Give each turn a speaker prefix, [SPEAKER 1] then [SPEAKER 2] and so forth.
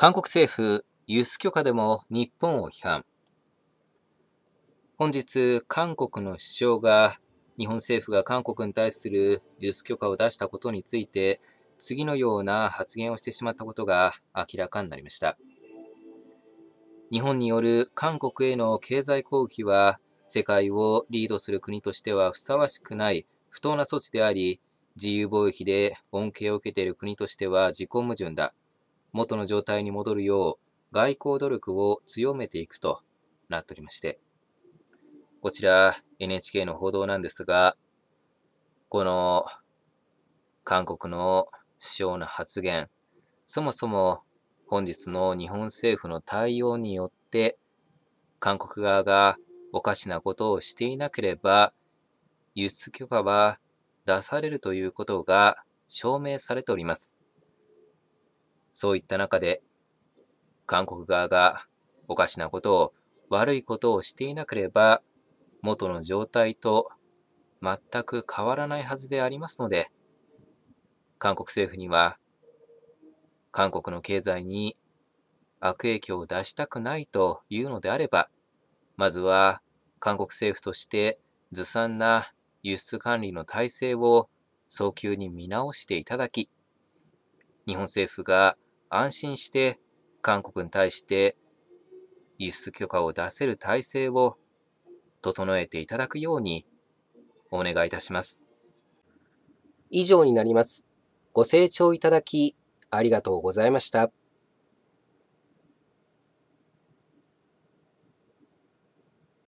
[SPEAKER 1] 韓国政府、輸出許可でも日本を批判。本日、韓国の首相が、日本政府が韓国に対する輸出許可を出したことについて、次のような発言をしてしまったことが明らかになりました。日本による韓国への経済攻撃は、世界をリードする国としてはふさわしくない不当な措置であり、自由貿易で恩恵を受けている国としては自己矛盾だ。元の状態に戻るよう外交努力を強めていくとなっておりまして、こちら NHK の報道なんですが、この韓国の首相の発言、そもそも本日の日本政府の対応によって、韓国側がおかしなことをしていなければ、輸出許可は出されるということが証明されております。そういった中で、韓国側がおかしなことを、悪いことをしていなければ、元の状態と全く変わらないはずでありますので、韓国政府には、韓国の経済に悪影響を出したくないというのであれば、まずは韓国政府としてずさんな輸出管理の体制を早急に見直していただき、日本政府が安心して韓国に対して輸出許可を出せる体制を整えていただくようにお願いいたします。
[SPEAKER 2] 以上になります。ご清聴いただきありがとうございました。